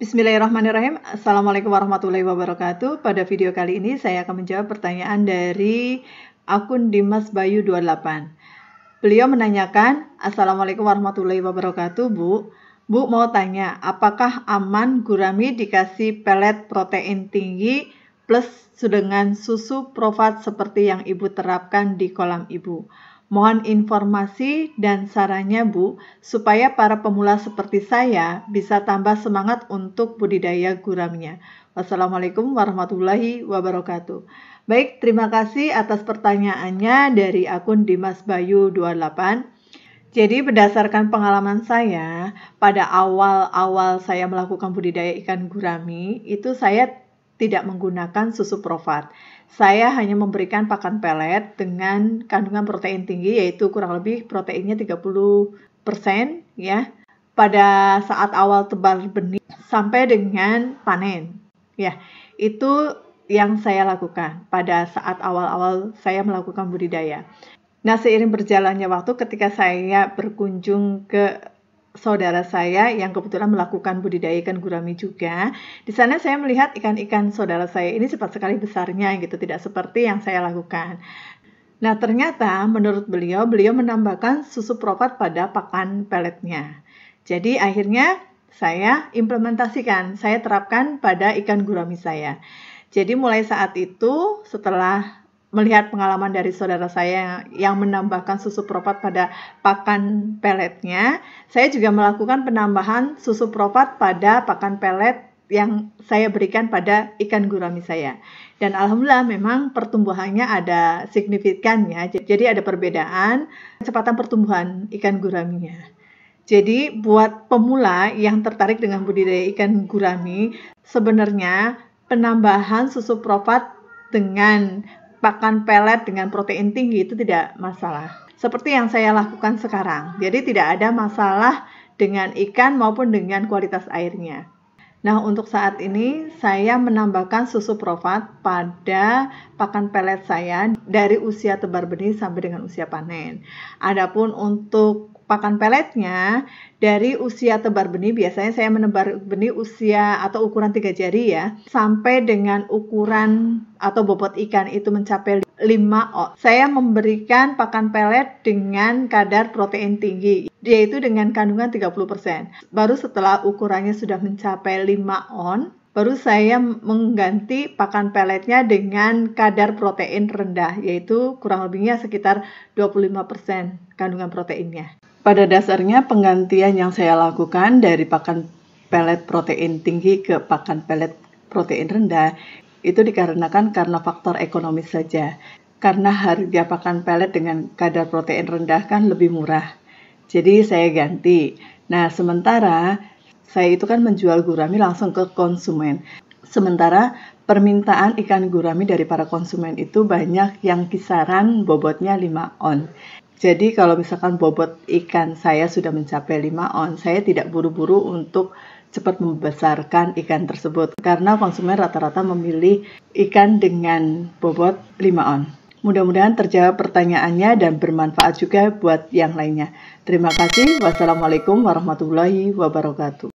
Bismillahirrahmanirrahim. Assalamualaikum warahmatullahi wabarakatuh. Pada video kali ini saya akan menjawab pertanyaan dari akun Dimas Bayu 28. Beliau menanyakan, Assalamualaikum warahmatullahi wabarakatuh, Bu. Bu mau tanya, apakah aman gurami dikasih pelet protein tinggi plus dengan susu profat seperti yang Ibu terapkan di kolam Ibu? Mohon informasi dan sarannya Bu, supaya para pemula seperti saya bisa tambah semangat untuk budidaya guramnya. Wassalamualaikum warahmatullahi wabarakatuh. Baik, terima kasih atas pertanyaannya dari akun Dimas Bayu 28. Jadi berdasarkan pengalaman saya, pada awal-awal saya melakukan budidaya ikan gurami, itu saya tidak menggunakan susu profat. Saya hanya memberikan pakan pelet dengan kandungan protein tinggi yaitu kurang lebih proteinnya 30% ya pada saat awal tebar benih sampai dengan panen. Ya, itu yang saya lakukan pada saat awal-awal saya melakukan budidaya. Nah, seiring berjalannya waktu ketika saya berkunjung ke saudara saya yang kebetulan melakukan budidaya ikan gurami juga. Di sana saya melihat ikan-ikan saudara saya ini cepat sekali besarnya gitu, tidak seperti yang saya lakukan. Nah, ternyata menurut beliau, beliau menambahkan susu profat pada pakan peletnya. Jadi akhirnya saya implementasikan, saya terapkan pada ikan gurami saya. Jadi mulai saat itu setelah melihat pengalaman dari saudara saya yang menambahkan susu propat pada pakan peletnya, saya juga melakukan penambahan susu propat pada pakan pelet yang saya berikan pada ikan gurami saya. Dan alhamdulillah memang pertumbuhannya ada signifikan ya. Jadi ada perbedaan kecepatan pertumbuhan ikan guraminya. Jadi buat pemula yang tertarik dengan budidaya ikan gurami, sebenarnya penambahan susu propat dengan pakan pelet dengan protein tinggi itu tidak masalah. Seperti yang saya lakukan sekarang. Jadi tidak ada masalah dengan ikan maupun dengan kualitas airnya. Nah, untuk saat ini saya menambahkan susu profat pada pakan pelet saya dari usia tebar benih sampai dengan usia panen. Adapun untuk pakan peletnya dari usia tebar benih biasanya saya menebar benih usia atau ukuran tiga jari ya sampai dengan ukuran atau bobot ikan itu mencapai 5 O. Saya memberikan pakan pelet dengan kadar protein tinggi, yaitu dengan kandungan 30%. Baru setelah ukurannya sudah mencapai 5 on, baru saya mengganti pakan peletnya dengan kadar protein rendah, yaitu kurang lebihnya sekitar 25% kandungan proteinnya. Pada dasarnya penggantian yang saya lakukan dari pakan pelet protein tinggi ke pakan pelet protein rendah itu dikarenakan karena faktor ekonomi saja, karena harga pakan pelet dengan kadar protein rendah kan lebih murah. Jadi saya ganti. Nah, sementara saya itu kan menjual gurami langsung ke konsumen. Sementara permintaan ikan gurami dari para konsumen itu banyak yang kisaran bobotnya 5 on. Jadi kalau misalkan bobot ikan saya sudah mencapai 5 on, saya tidak buru-buru untuk cepat membesarkan ikan tersebut karena konsumen rata-rata memilih ikan dengan bobot 5 on. Mudah-mudahan terjawab pertanyaannya dan bermanfaat juga buat yang lainnya. Terima kasih. Wassalamualaikum warahmatullahi wabarakatuh.